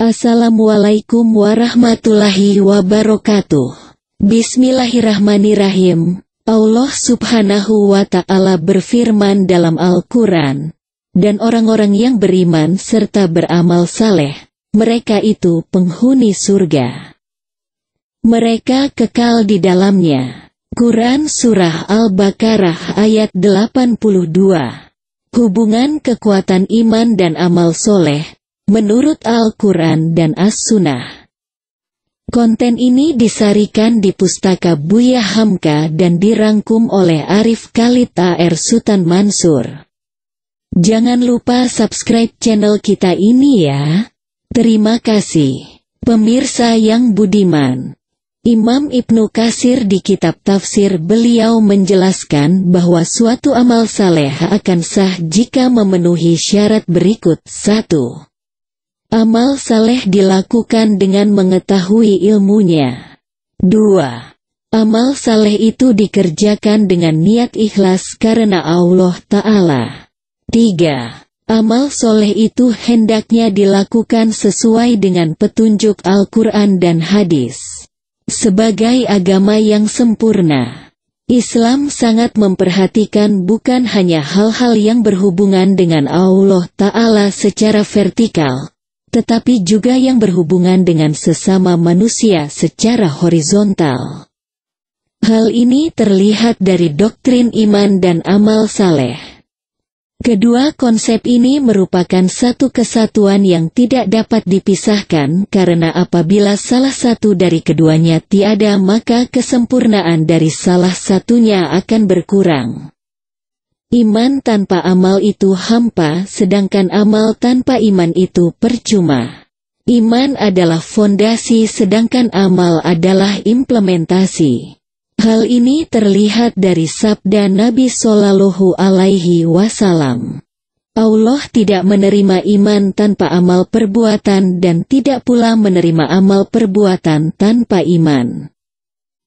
Assalamualaikum warahmatullahi wabarakatuh. Bismillahirrahmanirrahim. Allah subhanahu wa ta'ala berfirman dalam Al-Quran. Dan orang-orang yang beriman serta beramal saleh, mereka itu penghuni surga. Mereka kekal di dalamnya. Quran Surah Al-Baqarah ayat 82 Hubungan kekuatan iman dan amal soleh menurut Al-Quran dan As-Sunnah. Konten ini disarikan di Pustaka Buya Hamka dan dirangkum oleh Arif Kalita AR Sutan Mansur. Jangan lupa subscribe channel kita ini ya. Terima kasih. Pemirsa yang budiman. Imam Ibnu Kasir di kitab tafsir beliau menjelaskan bahwa suatu amal saleh akan sah jika memenuhi syarat berikut. 1. Amal saleh dilakukan dengan mengetahui ilmunya. 2. Amal saleh itu dikerjakan dengan niat ikhlas karena Allah Ta'ala. 3. Amal soleh itu hendaknya dilakukan sesuai dengan petunjuk Al-Quran dan hadis. Sebagai agama yang sempurna, Islam sangat memperhatikan bukan hanya hal-hal yang berhubungan dengan Allah Ta'ala secara vertikal, tetapi juga yang berhubungan dengan sesama manusia secara horizontal. Hal ini terlihat dari doktrin iman dan amal saleh. Kedua konsep ini merupakan satu kesatuan yang tidak dapat dipisahkan karena apabila salah satu dari keduanya tiada maka kesempurnaan dari salah satunya akan berkurang. Iman tanpa amal itu hampa, sedangkan amal tanpa iman itu percuma. Iman adalah fondasi sedangkan amal adalah implementasi. Hal ini terlihat dari sabda Nabi Sallallahu Alaihi Wasallam. Allah tidak menerima iman tanpa amal perbuatan dan tidak pula menerima amal perbuatan tanpa iman.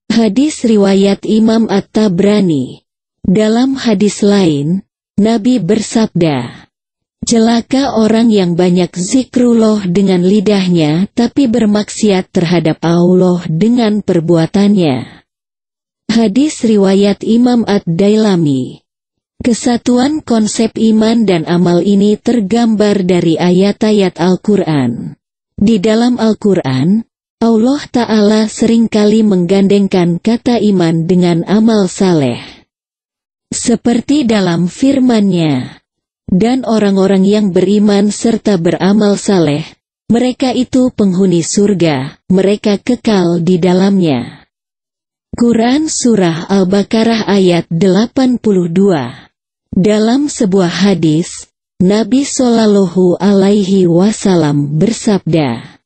Hadis riwayat Imam At-Tabrani dalam hadis lain, Nabi bersabda, Celaka orang yang banyak zikrullah dengan lidahnya tapi bermaksiat terhadap Allah dengan perbuatannya. Hadis riwayat Imam Ad-Dailami Kesatuan konsep iman dan amal ini tergambar dari ayat-ayat Al-Quran. Di dalam Al-Quran, Allah Ta'ala seringkali menggandengkan kata iman dengan amal saleh. Seperti dalam firman-Nya, dan orang-orang yang beriman serta beramal saleh, mereka itu penghuni surga, mereka kekal di dalamnya. Quran Surah Al-Baqarah ayat 82 Dalam sebuah hadis, Nabi Shallallahu Alaihi Wasallam bersabda,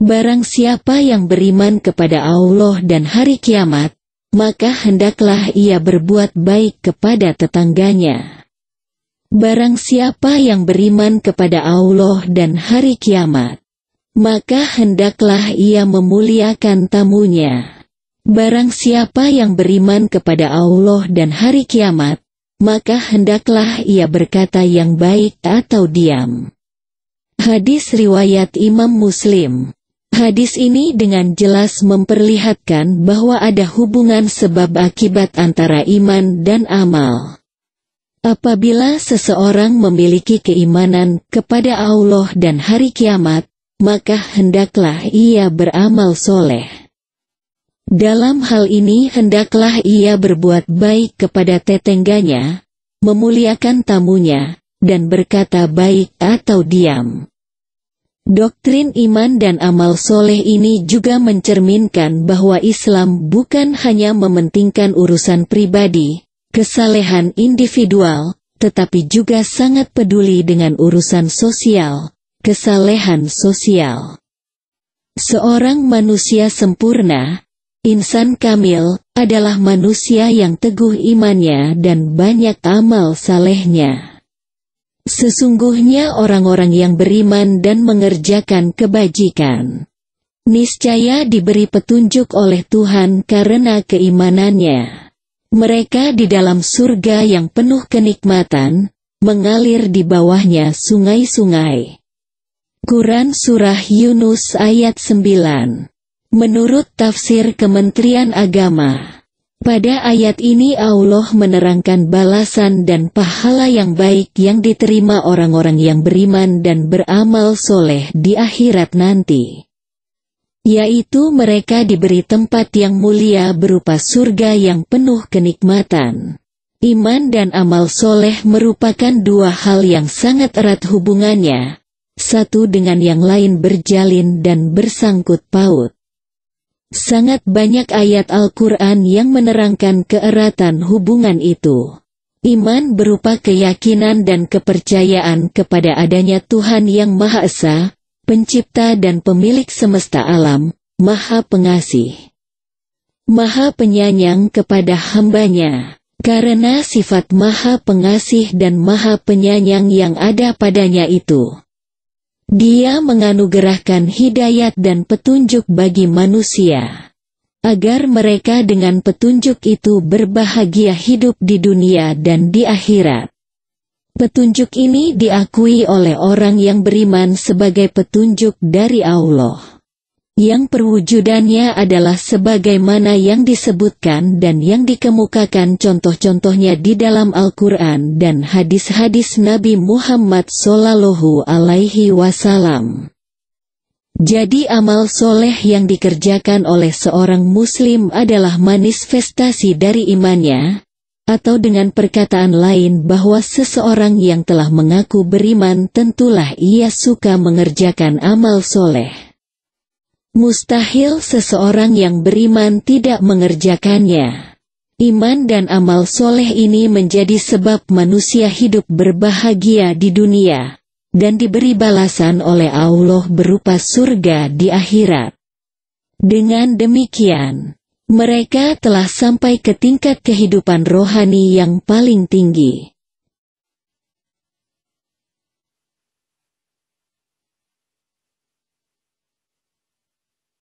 Barang siapa yang beriman kepada Allah dan hari kiamat, maka hendaklah ia berbuat baik kepada tetangganya. Barang siapa yang beriman kepada Allah dan hari kiamat, maka hendaklah ia memuliakan tamunya. Barang siapa yang beriman kepada Allah dan hari kiamat, maka hendaklah ia berkata yang baik atau diam. Hadis Riwayat Imam Muslim Hadis ini dengan jelas memperlihatkan bahwa ada hubungan sebab akibat antara iman dan amal. Apabila seseorang memiliki keimanan kepada Allah dan hari kiamat, maka hendaklah ia beramal soleh. Dalam hal ini hendaklah ia berbuat baik kepada tetengganya, memuliakan tamunya, dan berkata baik atau diam. Doktrin iman dan amal soleh ini juga mencerminkan bahwa Islam bukan hanya mementingkan urusan pribadi, kesalehan individual, tetapi juga sangat peduli dengan urusan sosial, kesalehan sosial. Seorang manusia sempurna, insan kamil, adalah manusia yang teguh imannya dan banyak amal salehnya. Sesungguhnya orang-orang yang beriman dan mengerjakan kebajikan, niscaya diberi petunjuk oleh Tuhan karena keimanannya. Mereka di dalam surga yang penuh kenikmatan, mengalir di bawahnya sungai-sungai. Quran Surah Yunus ayat 9 Menurut tafsir Kementerian Agama pada ayat ini Allah menerangkan balasan dan pahala yang baik yang diterima orang-orang yang beriman dan beramal soleh di akhirat nanti. Yaitu mereka diberi tempat yang mulia berupa surga yang penuh kenikmatan. Iman dan amal soleh merupakan dua hal yang sangat erat hubungannya. Satu dengan yang lain berjalin dan bersangkut paut. Sangat banyak ayat Al-Quran yang menerangkan keeratan hubungan itu. Iman berupa keyakinan dan kepercayaan kepada adanya Tuhan yang Maha Esa, pencipta dan pemilik semesta alam, Maha Pengasih. Maha penyayang kepada hambanya. Karena sifat Maha Pengasih dan Maha penyayang yang ada padanya itu, dia menganugerahkan hidayat dan petunjuk bagi manusia, agar mereka dengan petunjuk itu berbahagia hidup di dunia dan di akhirat. Petunjuk ini diakui oleh orang yang beriman sebagai petunjuk dari Allah yang perwujudannya adalah sebagaimana yang disebutkan dan yang dikemukakan contoh-contohnya di dalam Al-Quran dan hadis-hadis Nabi Muhammad Sallallahu Alaihi Wasallam. Jadi amal soleh yang dikerjakan oleh seorang muslim adalah manifestasi dari imannya, atau dengan perkataan lain bahwa seseorang yang telah mengaku beriman tentulah ia suka mengerjakan amal soleh. Mustahil seseorang yang beriman tidak mengerjakannya. Iman dan amal soleh ini menjadi sebab manusia hidup berbahagia di dunia, dan diberi balasan oleh Allah berupa surga di akhirat. Dengan demikian, mereka telah sampai ke tingkat kehidupan rohani yang paling tinggi.